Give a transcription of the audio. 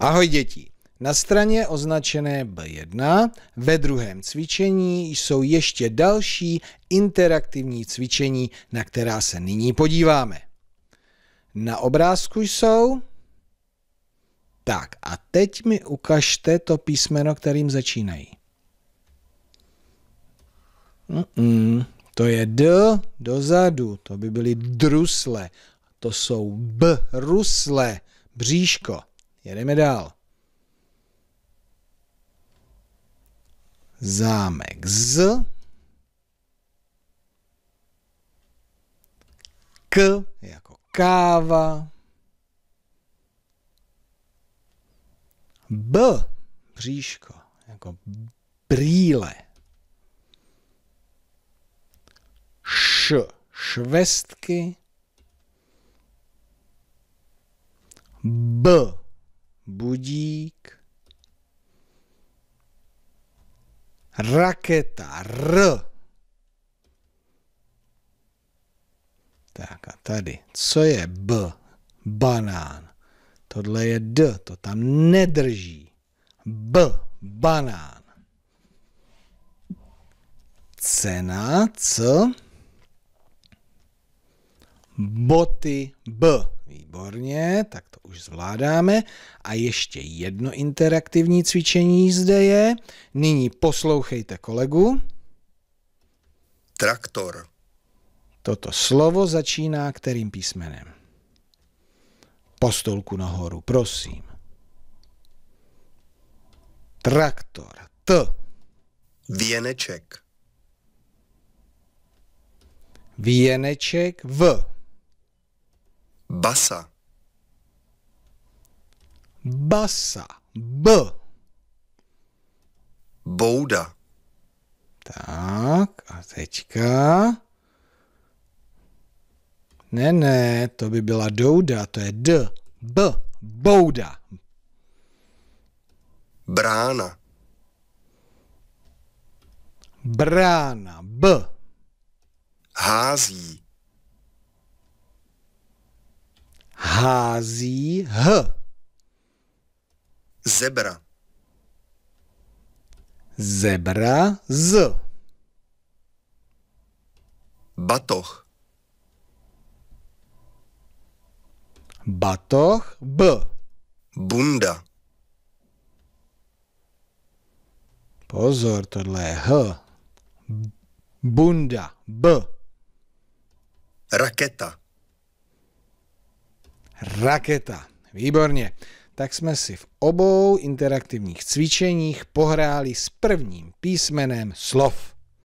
Ahoj děti! Na straně označené B1 ve druhém cvičení jsou ještě další interaktivní cvičení, na která se nyní podíváme. Na obrázku jsou... Tak a teď mi ukažte to písmeno, kterým začínají. Mm-mm, to je D dozadu, to by byly drusle. To jsou brusle, bříško. Jedeme dál. Zámek z. K jako káva. B bříško jako brýle. Š švestky. B budík, raketa, r. Tak a tady, co je b? Banán. Tohle je d, to tam nedrží. B, banán. Cena, co? boty B. Výborně, tak to už zvládáme. A ještě jedno interaktivní cvičení zde je. Nyní poslouchejte kolegu. Traktor. Toto slovo začíná kterým písmenem? Postolku nahoru, prosím. Traktor. T. Věneček. Věneček v. Basa. Basa. B. Bouda. Tak a teďka... Ne, ne, to by byla douda, to je D, B, bouda. Brána. Brána, B. Hází. hází H. Zebra. Zebra z. Batoh. Batoh B. Bunda. Pozor, tohle je H. Bunda. B. Raketa. Raketa. Výborně. Tak jsme si v obou interaktivních cvičeních pohráli s prvním písmenem slov.